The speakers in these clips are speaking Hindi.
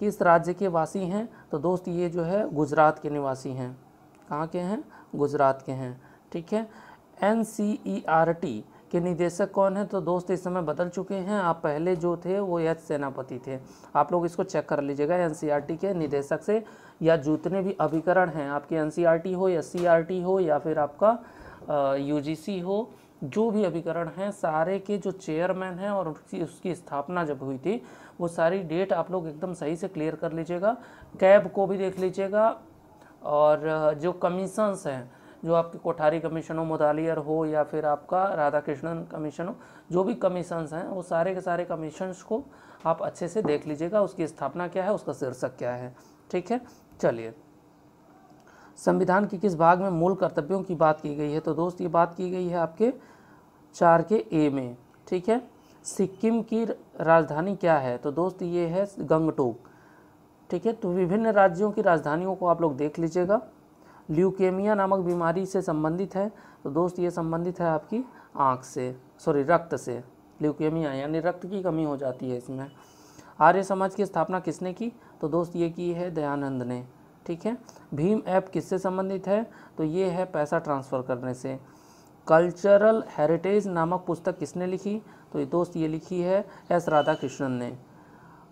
किस राज्य के वासी हैं तो दोस्त ये जो है गुजरात के निवासी हैं कहाँ के हैं गुजरात के हैं ठीक है N C E R T के निदेशक कौन है तो दोस्त इस समय बदल चुके हैं आप पहले जो थे वो एच सेनापति थे आप लोग इसको चेक कर लीजिएगा एन सी आर टी के निदेशक से या जितने भी अभिकरण हैं आपके एन सी आर टी हो या सी आर टी हो या फिर आपका यू जी सी हो जो भी अभिकरण हैं सारे के जो चेयरमैन हैं और उसकी उसकी स्थापना जब हुई थी वो सारी डेट आप लोग एकदम सही से क्लियर कर लीजिएगा कैब को भी देख लीजिएगा और जो कमीशंस हैं जो आपके कोठारी कमीशन हो मुदालियर हो या फिर आपका राधा कृष्णन कमीशन हो जो भी कमीशंस हैं वो सारे के सारे कमीशंस को आप अच्छे से देख लीजिएगा उसकी स्थापना क्या है उसका शीर्षक क्या है ठीक है चलिए संविधान के किस भाग में मूल कर्तव्यों की बात की गई है तो दोस्त ये बात की गई है आपके चार के ए में ठीक है सिक्किम की राजधानी क्या है तो दोस्त ये है गंगटोक ठीक है तो विभिन्न राज्यों की राजधानियों को आप लोग देख लीजिएगा ल्यूकेमिया नामक बीमारी से संबंधित है तो दोस्त ये संबंधित है आपकी आँख से सॉरी रक्त से ल्यूकेमिया यानी रक्त की कमी हो जाती है इसमें आर्य समाज की स्थापना किसने की तो दोस्त ये की है दयानंद ने ठीक है भीम ऐप किससे संबंधित है तो ये है पैसा ट्रांसफ़र करने से कल्चरल हेरिटेज नामक पुस्तक किसने लिखी तो ये दोस्त ये लिखी है एस राधा कृष्णन ने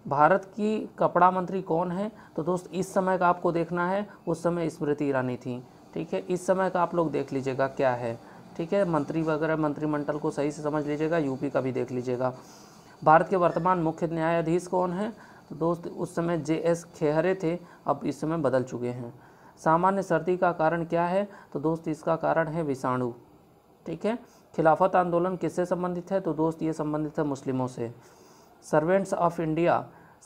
भारत की कपड़ा मंत्री कौन है तो दोस्त इस समय का आपको देखना है उस समय स्मृति ईरानी थी ठीक है इस समय का आप लोग देख लीजिएगा क्या है ठीक है मंत्री वगैरह मंत्रिमंडल को सही से समझ लीजिएगा यूपी का भी देख लीजिएगा भारत के वर्तमान मुख्य न्यायाधीश कौन है तो दोस्त उस समय जे एस खेहरे थे अब इस समय बदल चुके हैं सामान्य सर्दी का कारण क्या है तो दोस्त इसका कारण है विषाणु ठीक है खिलाफत आंदोलन किससे संबंधित है तो दोस्त ये संबंधित है मुस्लिमों से सर्वेंट्स ऑफ इंडिया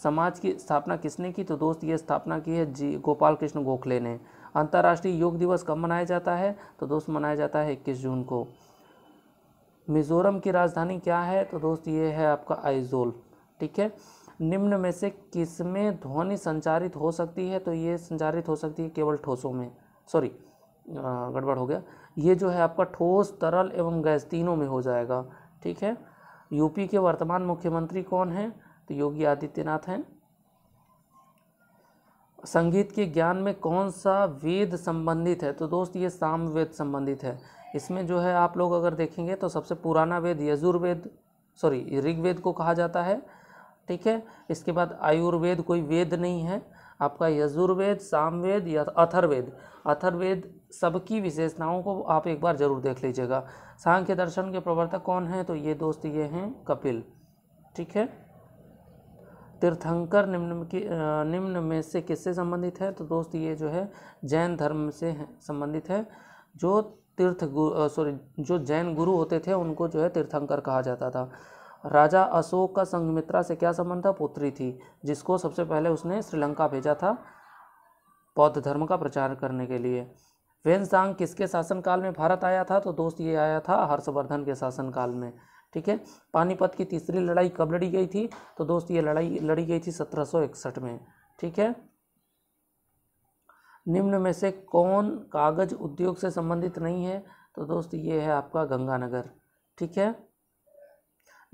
समाज की स्थापना किसने की तो दोस्त ये स्थापना की है जी गोपाल कृष्ण गोखले ने अंतर्राष्ट्रीय योग दिवस कब मनाया जाता है तो दोस्त मनाया जाता है इक्कीस जून को मिज़ोरम की राजधानी क्या है तो दोस्त ये है आपका आइजोल ठीक है निम्न में से किसमें ध्वनि संचारित हो सकती है तो ये संचारित हो सकती है केवल ठोसों में सॉरी गड़बड़ हो गया ये जो है आपका ठोस तरल एवं गैस तीनों में हो जाएगा ठीक है यूपी के वर्तमान मुख्यमंत्री कौन हैं तो योगी आदित्यनाथ हैं संगीत के ज्ञान में कौन सा वेद संबंधित है तो दोस्त ये साम वेद संबंधित है इसमें जो है आप लोग अगर देखेंगे तो सबसे पुराना वेद यजुर्वेद सॉरी ऋग्वेद को कहा जाता है ठीक है इसके बाद आयुर्वेद कोई वेद नहीं है आपका यजुर्वेद सामवेद या अथर्वेद अथर्वेद सबकी विशेषताओं को आप एक बार जरूर देख लीजिएगा सांख्य दर्शन के प्रवर्तक कौन हैं तो ये दोस्त ये हैं कपिल ठीक है तीर्थंकर निम्न की निम्न में से किससे संबंधित है तो दोस्त ये जो है जैन धर्म से हैं संबंधित है जो तीर्थ सॉरी जो जैन गुरु होते थे उनको जो है तीर्थंकर कहा जाता था राजा अशोक का संगमित्रा से क्या संबंध था पुत्री थी जिसको सबसे पहले उसने श्रीलंका भेजा था बौद्ध धर्म का प्रचार करने के लिए वेन्सांग किसके शासनकाल में भारत आया था तो दोस्त ये आया था हर्षवर्धन के शासनकाल में ठीक है पानीपत की तीसरी लड़ाई कब लड़ी गई थी तो दोस्त ये लड़ाई लड़ी गई थी इकसठ में ठीक है निम्न में से कौन कागज उद्योग से संबंधित नहीं है तो दोस्त ये है आपका गंगानगर ठीक है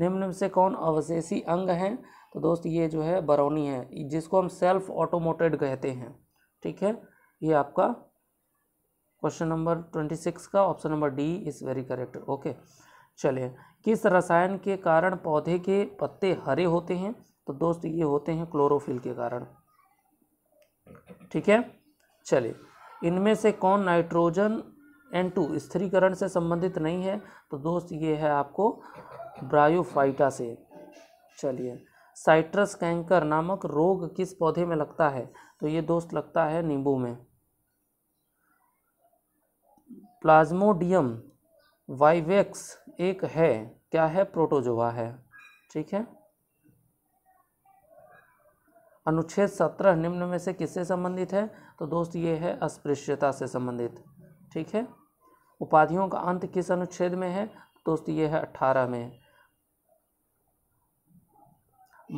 निम्न से कौन अवशेषी अंग हैं तो दोस्त ये जो है बरौनी है जिसको हम सेल्फ ऑटोमोटेड कहते हैं ठीक है ये आपका क्वेश्चन नंबर ट्वेंटी सिक्स का option number D is very correct okay चलिए किस रसायन के कारण पौधे के पत्ते हरे होते हैं तो दोस्त ये होते हैं क्लोरोफिल के कारण ठीक है चलिए इनमें से कौन नाइट्रोजन एन टू स्थिरीकरण से संबंधित नहीं है तो दोस्त ये है आपको ब्रायोफाइटा से चलिए साइट्रस कैंकर नामक रोग किस पौधे में लगता है तो ये दोस्त लगता है नींबू में प्लाज्मोडियम वाइवेक्स एक है क्या है प्रोटोजोवा है ठीक है अनुच्छेद सत्रह निम्न में से किससे संबंधित है तो दोस्त ये है अस्पृश्यता से संबंधित ठीक है उपाधियों का अंत किस अनुच्छेद में है दोस्त ये है अट्ठारह में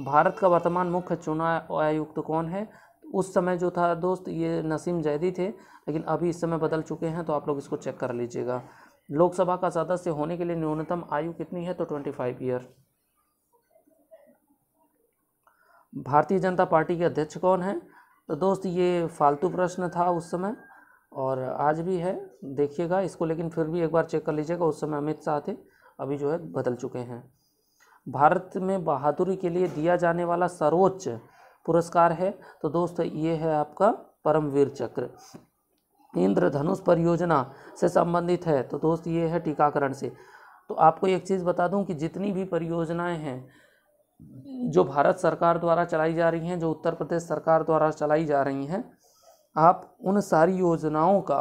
भारत का वर्तमान मुख्य चुनाव आयुक्त कौन है उस समय जो था दोस्त ये नसीम जैदी थे लेकिन अभी इस समय बदल चुके हैं तो आप लोग इसको चेक कर लीजिएगा लोकसभा का सदस्य होने के लिए न्यूनतम आयु कितनी है तो ट्वेंटी फाइव ईयर भारतीय जनता पार्टी के अध्यक्ष कौन है तो दोस्त ये फालतू प्रश्न था उस समय और आज भी है देखिएगा इसको लेकिन फिर भी एक बार चेक कर लीजिएगा उस समय अमित शाह थे अभी जो है बदल चुके हैं भारत में बहादुरी के लिए दिया जाने वाला सर्वोच्च पुरस्कार है तो दोस्त ये है आपका परमवीर चक्र इंद्रधनुष परियोजना से संबंधित है तो दोस्त ये है टीकाकरण से तो आपको एक चीज़ बता दूं कि जितनी भी परियोजनाएं हैं जो भारत सरकार द्वारा चलाई जा रही हैं जो उत्तर प्रदेश सरकार द्वारा चलाई जा रही हैं आप उन सारी योजनाओं का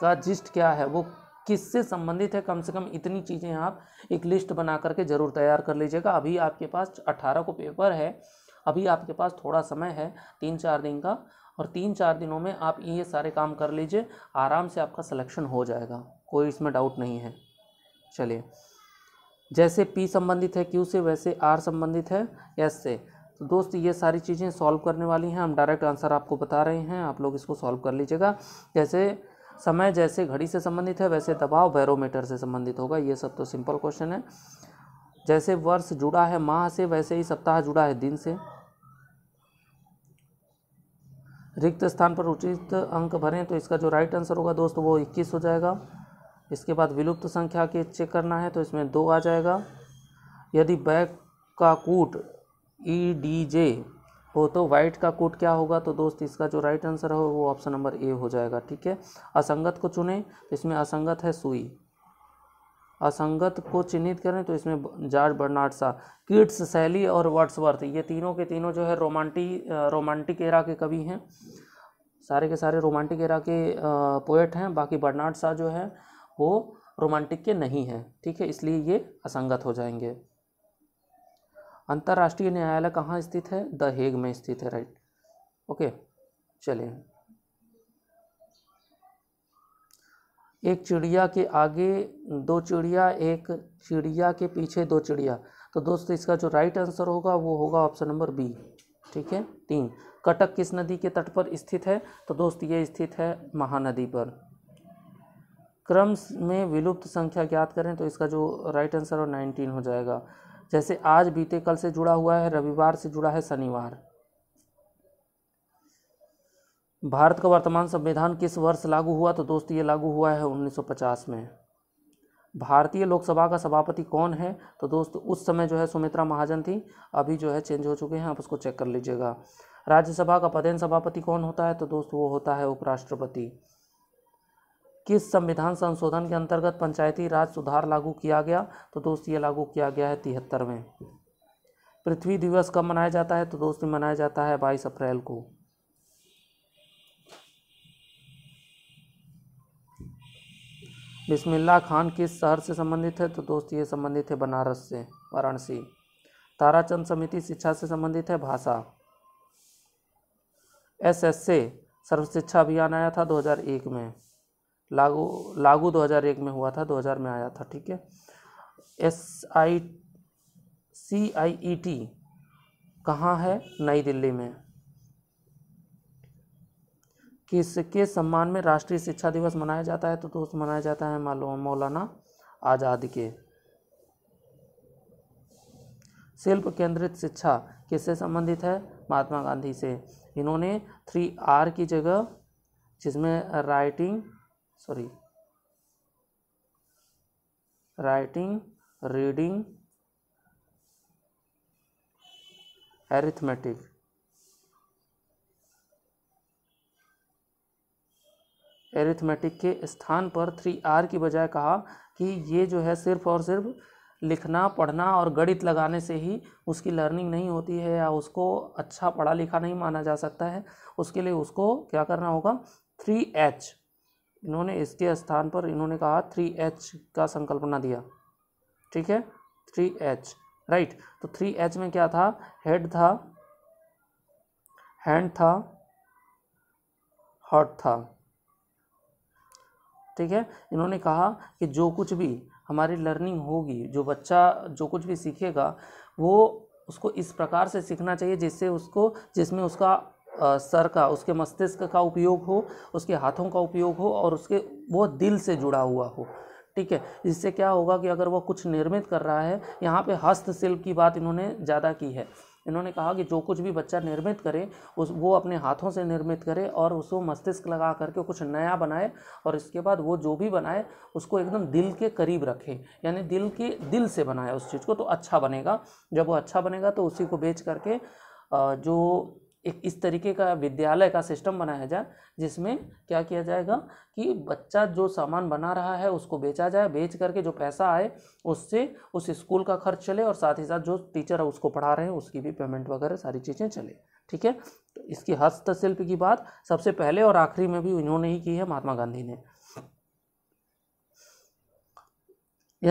का जिस्ट क्या है वो किससे संबंधित है कम से कम इतनी चीज़ें आप एक लिस्ट बना करके ज़रूर तैयार कर लीजिएगा अभी आपके पास अट्ठारह को पेपर है अभी आपके पास थोड़ा समय है तीन चार दिन का और तीन चार दिनों में आप ये सारे काम कर लीजिए आराम से आपका सिलेक्शन हो जाएगा कोई इसमें डाउट नहीं है चलिए जैसे पी संबंधित है क्यू से वैसे आर संबंधित है एस से तो दोस्त ये सारी चीज़ें सॉल्व करने वाली हैं हम डायरेक्ट आंसर आपको बता रहे हैं आप लोग इसको सॉल्व कर लीजिएगा जैसे समय जैसे घड़ी से संबंधित है वैसे दबाव बैरोमीटर से संबंधित होगा ये सब तो सिंपल क्वेश्चन है जैसे वर्ष जुड़ा है माह से वैसे ही सप्ताह जुड़ा है दिन से रिक्त स्थान पर उचित अंक भरें तो इसका जो राइट आंसर होगा दोस्तों वो 21 हो जाएगा इसके बाद विलुप्त संख्या के चेक करना है तो इसमें दो आ जाएगा यदि बैक का कूट ई डी जे हो तो वाइट का कोट क्या होगा तो दोस्त इसका जो राइट आंसर हो वो ऑप्शन नंबर ए हो जाएगा ठीक है असंगत को चुने तो इसमें असंगत है सुई असंगत को चिन्हित करें तो इसमें जॉर्ज बर्नार्ड सा किट्स शैली और वर्ड्सवर्थ ये तीनों के तीनों जो है रोमांटिक रोमांटिक एरा के कवि हैं सारे के सारे रोमांटिक एरा के पोएट हैं बाकी बर्नार्ड सा जो है वो रोमांटिक के नहीं हैं ठीक है इसलिए ये असंगत हो जाएंगे अंतर्राष्ट्रीय न्यायालय कहाँ स्थित है द हेग में स्थित है राइट ओके चलिए एक चिड़िया के आगे दो चिड़िया एक चिड़िया के पीछे दो चिड़िया तो दोस्तों इसका जो राइट आंसर होगा वो होगा ऑप्शन नंबर बी ठीक है तीन कटक किस नदी के तट पर स्थित है तो दोस्त ये स्थित है महानदी पर क्रम में विलुप्त संख्या ज्ञात करें तो इसका जो राइट आंसर हो नाइनटीन हो जाएगा जैसे आज बीते कल से जुड़ा हुआ है रविवार से जुड़ा है शनिवार भारत का वर्तमान संविधान किस वर्ष लागू हुआ तो दोस्त ये लागू हुआ है 1950 में भारतीय लोकसभा का सभापति कौन है तो दोस्त उस समय जो है सुमित्रा महाजन थी अभी जो है चेंज हो चुके हैं आप उसको चेक कर लीजिएगा राज्यसभा का पदेन सभापति कौन होता है तो दोस्त वो होता है उपराष्ट्रपति किस संविधान संशोधन के अंतर्गत पंचायती राज सुधार लागू किया गया तो दोस्त ये लागू किया गया है तिहत्तरवें पृथ्वी दिवस कब मनाया जाता है तो दोस्त मनाया जाता है बाईस अप्रैल को बिस्मिल्ला खान किस शहर से संबंधित है तो दोस्त ये संबंधित है बनारस से वाराणसी ताराचंद समिति शिक्षा से संबंधित है भाषा एस एस से सर्व शिक्षा अभियान आया था 2001 में लागू लागू 2001 में हुआ था 2000 में आया था ठीक है S I C I E T कहाँ है नई दिल्ली में किसके सम्मान में राष्ट्रीय शिक्षा दिवस मनाया जाता है तो दोस्त मनाया जाता है मालूम मौलाना आज़ाद के शिल्प केंद्रित शिक्षा किससे संबंधित है महात्मा गांधी से इन्होंने थ्री आर की जगह जिसमें writing sorry writing reading arithmetic arithmetic के स्थान पर थ्री आर की बजाय कहा कि ये जो है सिर्फ और सिर्फ लिखना पढ़ना और गणित लगाने से ही उसकी लर्निंग नहीं होती है या उसको अच्छा पढ़ा लिखा नहीं माना जा सकता है उसके लिए उसको क्या करना होगा थ्री एच इन्होंने इसके स्थान पर इन्होंने कहा थ्री एच का संकल्पना दिया ठीक है थ्री एच राइट तो थ्री एच में क्या था हेड था हैंड था हॉट था ठीक है इन्होंने कहा कि जो कुछ भी हमारी लर्निंग होगी जो बच्चा जो कुछ भी सीखेगा वो उसको इस प्रकार से सीखना चाहिए जिससे उसको जिसमें उसका सर का उसके मस्तिष्क का उपयोग हो उसके हाथों का उपयोग हो और उसके वो दिल से जुड़ा हुआ हो ठीक है इससे क्या होगा कि अगर वो कुछ निर्मित कर रहा है यहाँ पे हस्तशिल्प की बात इन्होंने ज़्यादा की है इन्होंने कहा कि जो कुछ भी बच्चा निर्मित करे उस वो अपने हाथों से निर्मित करे और उसको मस्तिष्क लगा करके कुछ नया बनाए और इसके बाद वो जो भी बनाए उसको एकदम दिल के करीब रखे यानी दिल के दिल से बनाए उस चीज़ को तो अच्छा बनेगा जब वो अच्छा बनेगा तो उसी को बेच करके जो एक इस तरीके का विद्यालय का सिस्टम बनाया जाए जिसमें क्या किया जाएगा कि बच्चा जो सामान बना रहा है उसको बेचा जाए बेच करके जो पैसा आए उससे उस स्कूल का खर्च चले और साथ ही साथ जो टीचर है उसको पढ़ा रहे हैं उसकी भी पेमेंट वगैरह सारी चीज़ें चले ठीक है तो इसकी हस्तशिल्प की बात सबसे पहले और आखिरी में भी इन्होंने ही की है महात्मा गांधी ने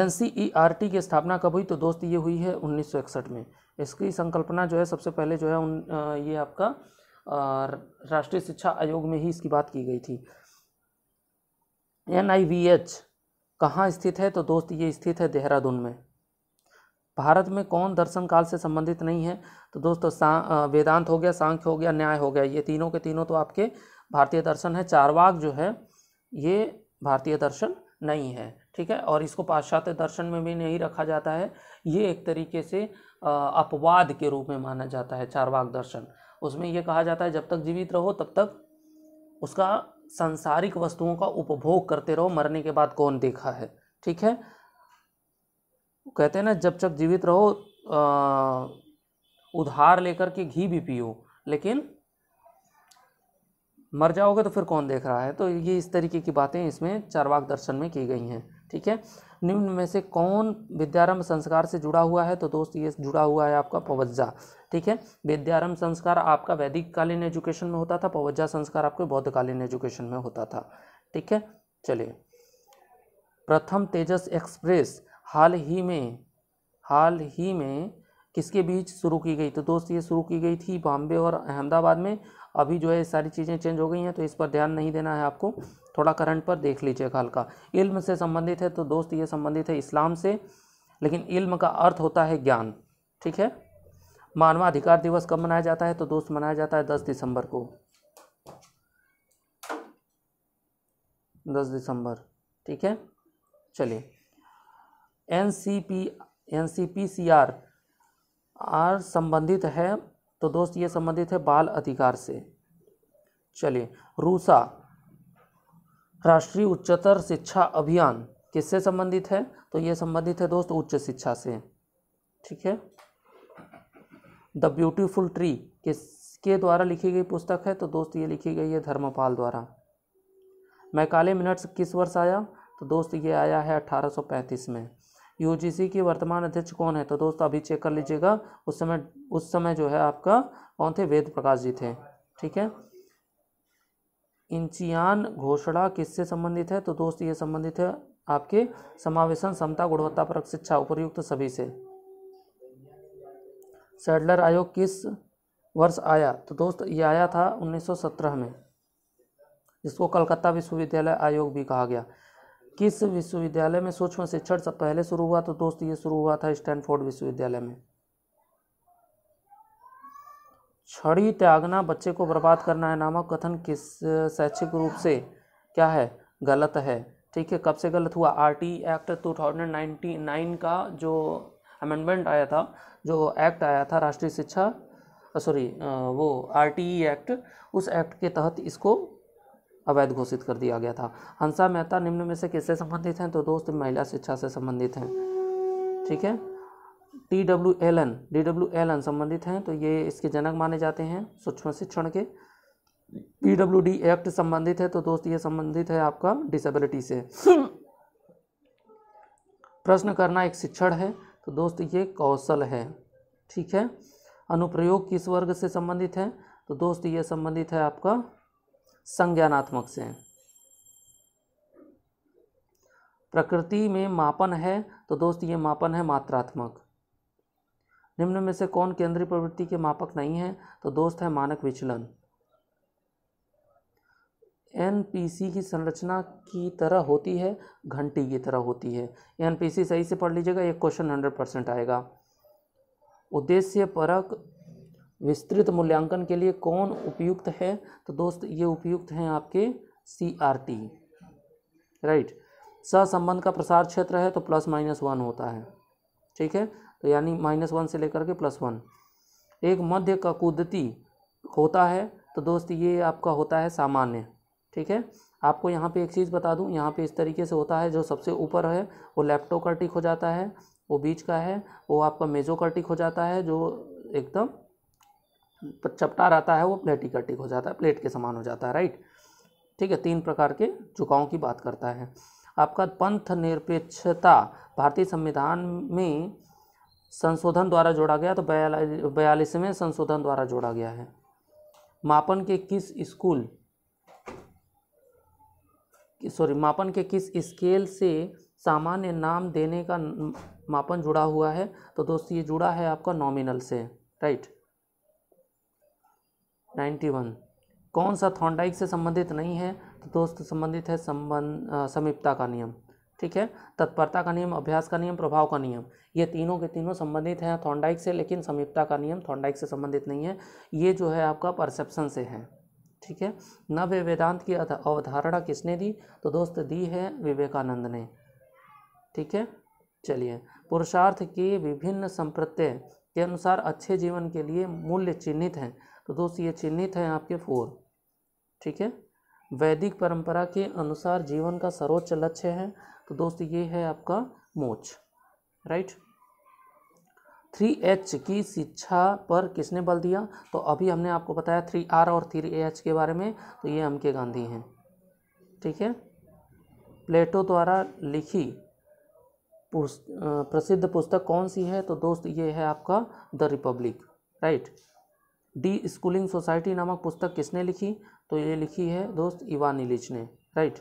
N C E R T की स्थापना कब हुई तो दोस्त ये हुई है 1961 में इसकी संकल्पना जो है सबसे पहले जो है उन ये आपका राष्ट्रीय शिक्षा आयोग में ही इसकी बात की गई थी एन आई वी एच कहाँ स्थित है तो दोस्त ये स्थित है देहरादून में भारत में कौन दर्शन काल से संबंधित नहीं है तो दोस्तों सा वेदांत हो गया सांख्य हो गया न्याय हो गया ये तीनों के तीनों तो आपके भारतीय दर्शन है चारवाक जो है ये भारतीय दर्शन नहीं है ठीक है और इसको पाश्चात्य दर्शन में भी नहीं रखा जाता है ये एक तरीके से अपवाद के रूप में माना जाता है चारवाक दर्शन उसमें यह कहा जाता है जब तक जीवित रहो तब तक उसका सांसारिक वस्तुओं का उपभोग करते रहो मरने के बाद कौन देखा है ठीक है कहते हैं ना जब तक जीवित रहो आ, उधार लेकर के घी भी पियो लेकिन मर जाओगे तो फिर कौन देख रहा है तो ये इस तरीके की बातें इसमें चारवाक दर्शन में की गई हैं ठीक है निम्न में से कौन विद्यारंभ संस्कार से जुड़ा हुआ है तो दोस्त ये जुड़ा हुआ है आपका पवज्जा ठीक है विद्यारंभ संस्कार आपका वैदिक कालीन एजुकेशन में होता था पवज्जा संस्कार आपके बौद्धकालीन एजुकेशन में होता था ठीक है चलिए प्रथम तेजस एक्सप्रेस हाल ही में हाल ही में किसके बीच शुरू की गई तो दोस्त ये शुरू की गई थी बॉम्बे और अहमदाबाद में अभी जो है सारी चीज़ें चेंज हो गई हैं तो इस पर ध्यान नहीं देना है आपको थोड़ा करंट पर देख लीजिएगा हल्का इल्म से संबंधित है तो दोस्त ये संबंधित है इस्लाम से लेकिन इल्म का अर्थ होता है ज्ञान ठीक है मानवाधिकार दिवस कब मनाया जाता है तो दोस्त मनाया जाता है दस दिसंबर को दस दिसंबर ठीक है चलिए N C P N C P C R R संबंधित है तो दोस्त ये संबंधित है बाल अधिकार से चलिए रूसा राष्ट्रीय उच्चतर शिक्षा अभियान किससे संबंधित है तो ये संबंधित है दोस्त उच्च शिक्षा से ठीक है द ब्यूटीफुल ट्री किसके द्वारा लिखी गई पुस्तक है तो दोस्त ये लिखी गई है धर्मपाल द्वारा मैकाले मिनट्स किस वर्ष आया तो दोस्त ये आया है 1835 में यूजीसी की वर्तमान अध्यक्ष कौन है तो दोस्त अभी चेक कर लीजिएगा उस समय उस समय जो है आपका कौन थे वेद प्रकाश जी थे ठीक है इंचियान घोषणा किससे संबंधित है तो दोस्त ये संबंधित है आपके समावेशन समता गुणवत्ता परक शिक्षा उपयुक्त सभी से सैडलर आयोग किस वर्ष आया तो दोस्त ये आया था 1917 में जिसको कलकत्ता विश्वविद्यालय आयोग भी कहा गया किस विश्वविद्यालय में सूक्ष्म शिक्षण सब पहले शुरू हुआ तो दोस्त ये शुरू हुआ था स्टैनफोर्ड विश्वविद्यालय में छड़ी त्यागना बच्चे को बर्बाद करना है नामक कथन किस शैक्षिक रूप से क्या है गलत है ठीक है कब से गलत हुआ R T act two thousand ninety nine का जो अमेंडमेंट आया था जो एक्ट आया था राष्ट्रीय शिक्षा सॉरी वो आर टी ई एक्ट उस एक्ट के तहत इसको अवैध घोषित कर दिया गया था हंसा मेहता निम्न में से किससे संबंधित हैं तो दोस्त महिला शिक्षा से संबंधित हैं ठीक है T W L N D W L N संबंधित हैं तो ये इसके जनक माने जाते हैं सूक्ष्म शिक्षण के पी डब्ल्यू डी एक्ट संबंधित है तो दोस्त ये संबंधित है आपका डिसेबिलिटी से प्रश्न करना एक शिक्षण है तो दोस्त ये कौशल है ठीक है अनुप्रयोग किस वर्ग से संबंधित है तो दोस्त ये संबंधित है आपका संज्ञानात्मक से प्रकृति में मापन है तो दोस्त ये मापन है मात्रात्मक निम्न में से कौन केंद्रीय प्रवृत्ति के मापक नहीं है तो दोस्त है मानक विचलन एनपीसी की संरचना की तरह होती है घंटी की तरह होती है एनपीसी सही से पढ़ लीजिएगा एक क्वेश्चन हंड्रेड परसेंट आएगा उद्देश्य परक विस्तृत मूल्यांकन के लिए कौन उपयुक्त है तो दोस्त ये उपयुक्त हैं आपके सी आर टी राइट सहसंबंध का प्रसार क्षेत्र है तो प्लस माइनस वन होता है ठीक है तो यानी माइनस वन से लेकर के प्लस वन एक मध्य ककुदती होता है तो दोस्त ये आपका होता है सामान्य ठीक है आपको यहाँ पे एक चीज़ बता दूँ यहाँ पे इस तरीके से होता है जो सबसे ऊपर है वो टिक हो जाता है वो बीच का है वो आपका मेजोकार्टिक हो जाता है जो एकदम चपटा रहता है वो प्लेटिकार्टिक हो जाता है प्लेट के समान हो जाता है राइट ठीक है तीन प्रकार के झुकाओं की बात करता है आपका पंथ निरपेक्षता भारतीय संविधान में संशोधन द्वारा जोड़ा गया तो बयालीसवें संशोधन द्वारा जोड़ा गया है मापन के किस स्कूल सॉरी मापन के किस स्केल से सामान्य नाम देने का मापन जुड़ा हुआ है तो दोस्त ये जुड़ा है आपका नॉमिनल से राइट नाइन्टी वन कौन सा थॉन्डाइक से संबंधित नहीं है तो दोस्त संबंधित है संबंध समीपता का नियम ठीक है तत्परता का नियम अभ्यास का नियम प्रभाव का नियम ये तीनों के तीनों संबंधित हैं थॉन्डाइक से लेकिन संयुक्ता का नियम थॉन्डाइक से संबंधित नहीं है ये जो है आपका परसेप्शन से है ठीक है नव वेदांत की अवधारणा किसने दी तो दोस्त दी है विवेकानंद ने ठीक है चलिए पुरुषार्थ के विभिन्न संप्रत्यय के अनुसार अच्छे जीवन के लिए मूल्य चिन्हित हैं तो दोस्त ये चिन्हित हैं आपके फोर ठीक है वैदिक परंपरा के अनुसार जीवन का सर्वोच्च लक्ष्य है तो दोस्त ये है आपका मोक्ष राइट थ्री एच की शिक्षा पर किसने बल दिया तो अभी हमने आपको बताया थ्री आर और थ्री एच के बारे में तो ये एम के गांधी हैं ठीक है प्लेटो द्वारा लिखी पुस्त, प्रसिद्ध पुस्तक कौन सी है तो दोस्त ये है आपका the Republic right Deschooling Society नामक पुस्तक किसने लिखी तो ये लिखी है दोस्त इवान इलिच ने right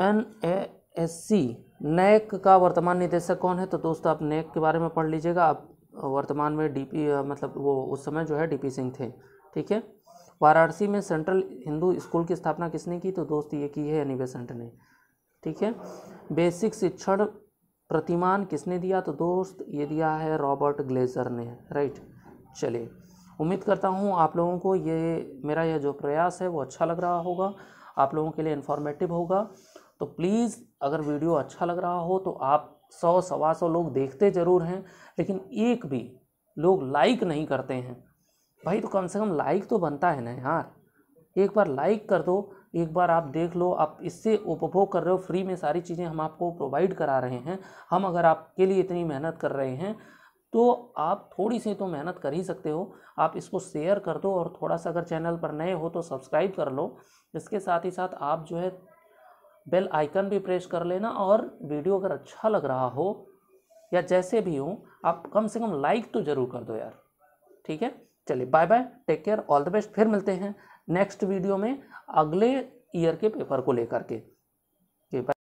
N A S C NAAC का वर्तमान निदेशक कौन है तो दोस्त आप नैक के बारे में पढ़ लीजिएगा आप वर्तमान में डीपी मतलब वो उस समय जो है डीपी सिंह थे ठीक है वाराणसी में सेंट्रल हिंदू स्कूल की स्थापना किसने की तो दोस्त ये की है एनी बेसेंट ने ठीक है बेसिक शिक्षण प्रतिमान किसने दिया तो दोस्त ये दिया है रॉबर्ट ग्लेजर ने राइट चलिए उम्मीद करता हूँ आप लोगों को ये मेरा यह जो प्रयास है वो अच्छा लग रहा होगा आप लोगों के लिए इन्फॉर्मेटिव होगा तो प्लीज़ अगर वीडियो अच्छा लग रहा हो तो आप सौ सवा सौ लोग देखते ज़रूर हैं लेकिन एक भी लोग लाइक नहीं करते हैं भाई तो कम से कम लाइक तो बनता है ना यार एक बार लाइक कर दो एक बार आप देख लो आप इससे उपभोग कर रहे हो फ्री में सारी चीज़ें हम आपको प्रोवाइड करा रहे हैं हम अगर आपके लिए इतनी मेहनत कर रहे हैं तो आप थोड़ी सी तो मेहनत कर ही सकते हो आप इसको शेयर कर दो और थोड़ा सा अगर चैनल पर नए हो तो सब्सक्राइब कर लो इसके साथ ही साथ आप जो है बेल आइकन भी प्रेस कर लेना और वीडियो अगर अच्छा लग रहा हो या जैसे भी हो आप कम से कम लाइक तो ज़रूर कर दो यार ठीक है चलिए bye bye take care all the best फिर मिलते हैं नेक्स्ट वीडियो में अगले ईयर के पेपर को लेकर के